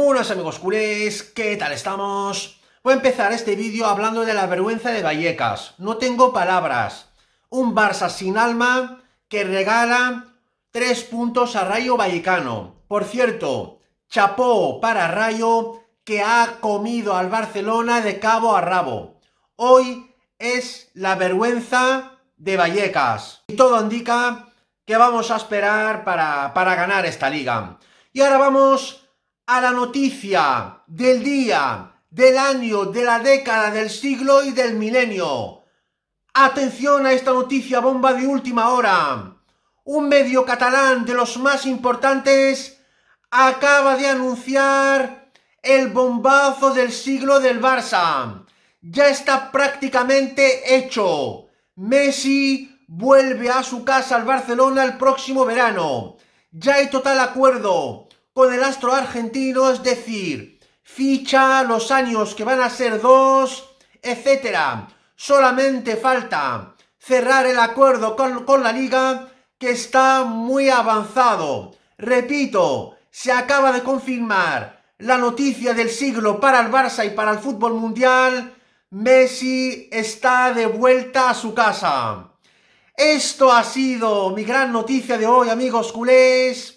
Hola, amigos culés, ¿qué tal estamos? Voy a empezar este vídeo hablando de la vergüenza de Vallecas. No tengo palabras. Un Barça sin alma que regala tres puntos a Rayo Vallecano. Por cierto, chapó para Rayo que ha comido al Barcelona de cabo a rabo. Hoy es la vergüenza de Vallecas. Y todo indica que vamos a esperar para, para ganar esta liga. Y ahora vamos a la noticia del día, del año, de la década, del siglo y del milenio. Atención a esta noticia bomba de última hora. Un medio catalán de los más importantes acaba de anunciar el bombazo del siglo del Barça. Ya está prácticamente hecho. Messi vuelve a su casa al Barcelona el próximo verano. Ya hay total acuerdo con el astro argentino, es decir, ficha, los años que van a ser dos, etcétera. Solamente falta cerrar el acuerdo con, con la liga que está muy avanzado. Repito, se acaba de confirmar la noticia del siglo para el Barça y para el fútbol mundial. Messi está de vuelta a su casa. Esto ha sido mi gran noticia de hoy, amigos culés.